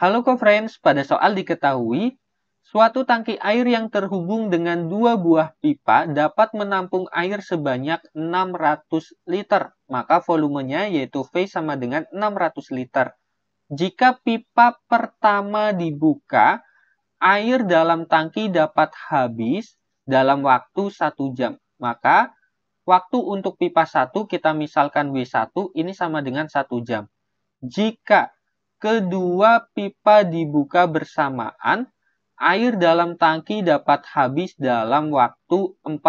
Halo co-friends, pada soal diketahui, suatu tangki air yang terhubung dengan dua buah pipa dapat menampung air sebanyak 600 liter. Maka volumenya yaitu V sama dengan 600 liter. Jika pipa pertama dibuka, air dalam tangki dapat habis dalam waktu 1 jam. Maka waktu untuk pipa 1 kita misalkan W1 ini sama dengan 1 jam. Jika kedua pipa dibuka bersamaan, air dalam tangki dapat habis dalam waktu 40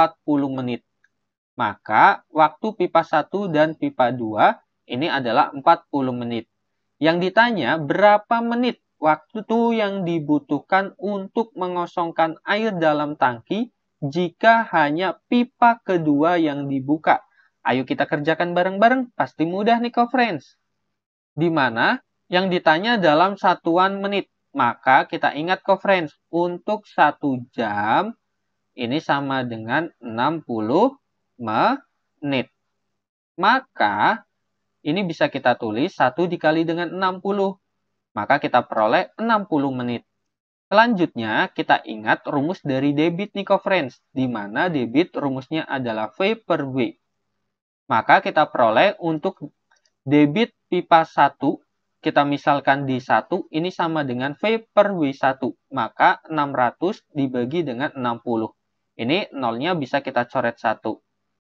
menit. Maka, waktu pipa 1 dan pipa 2 ini adalah 40 menit. Yang ditanya, berapa menit waktu itu yang dibutuhkan untuk mengosongkan air dalam tangki jika hanya pipa kedua yang dibuka? Ayo kita kerjakan bareng-bareng, pasti mudah nih, friends. Di mana yang ditanya dalam satuan menit. Maka kita ingat ke friends, untuk satu jam ini sama dengan 60 menit. Maka ini bisa kita tulis 1 dikali dengan 60. Maka kita peroleh 60 menit. Selanjutnya, kita ingat rumus dari debit nih, ke friends, di mana debit rumusnya adalah V per W. Maka kita peroleh untuk debit pipa 1 kita misalkan di 1, ini sama dengan V per W1. Maka 600 dibagi dengan 60. Ini nolnya bisa kita coret 1.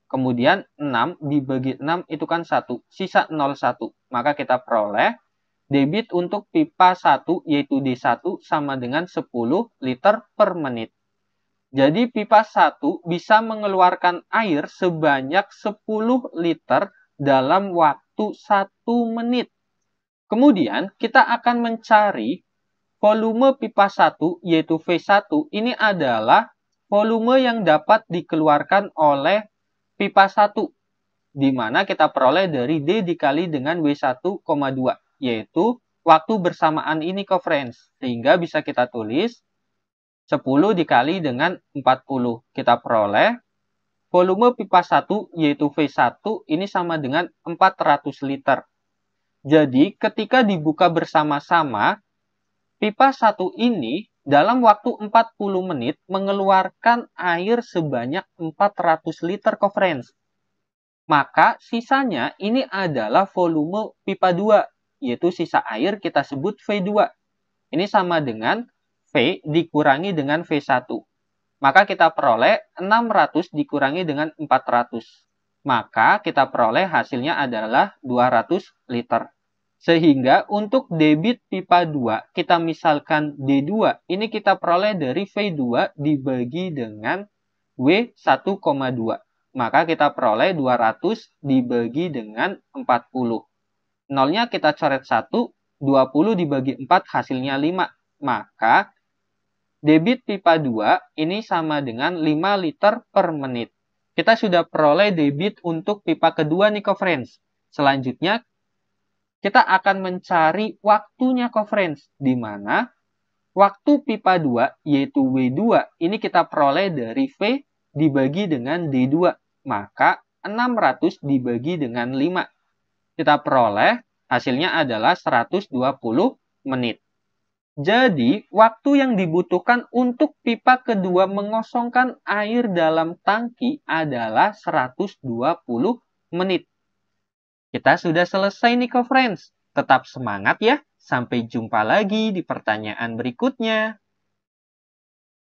Kemudian 6 dibagi 6 itu kan 1. Sisa 01. Maka kita peroleh debit untuk pipa 1 yaitu D1 sama dengan 10 liter per menit. Jadi pipa 1 bisa mengeluarkan air sebanyak 10 liter dalam waktu 1 menit. Kemudian kita akan mencari volume pipa 1 yaitu V1 ini adalah volume yang dapat dikeluarkan oleh pipa 1 di mana kita peroleh dari D dikali dengan W1,2 yaitu waktu bersamaan ini ke friends sehingga bisa kita tulis 10 dikali dengan 40 kita peroleh volume pipa 1 yaitu V1 ini sama dengan 400 liter jadi, ketika dibuka bersama-sama, pipa satu ini dalam waktu 40 menit mengeluarkan air sebanyak 400 liter conference. Maka sisanya ini adalah volume pipa 2, yaitu sisa air kita sebut V2. Ini sama dengan V dikurangi dengan V1. Maka kita peroleh 600 dikurangi dengan 400 maka kita peroleh hasilnya adalah 200 liter. Sehingga untuk debit pipa 2, kita misalkan D2, ini kita peroleh dari V2 dibagi dengan W1,2. Maka kita peroleh 200 dibagi dengan 40. Nolnya kita coret 1, 20 dibagi 4 hasilnya 5. Maka debit pipa 2 ini sama dengan 5 liter per menit kita sudah peroleh debit untuk pipa kedua nih kofrens. Selanjutnya, kita akan mencari waktunya kofrens, di mana waktu pipa 2, yaitu W2, ini kita peroleh dari V dibagi dengan D2. Maka 600 dibagi dengan 5. Kita peroleh hasilnya adalah 120 menit. Jadi, waktu yang dibutuhkan untuk pipa kedua mengosongkan air dalam tangki adalah 120 menit. Kita sudah selesai nih, friends. Tetap semangat ya. Sampai jumpa lagi di pertanyaan berikutnya.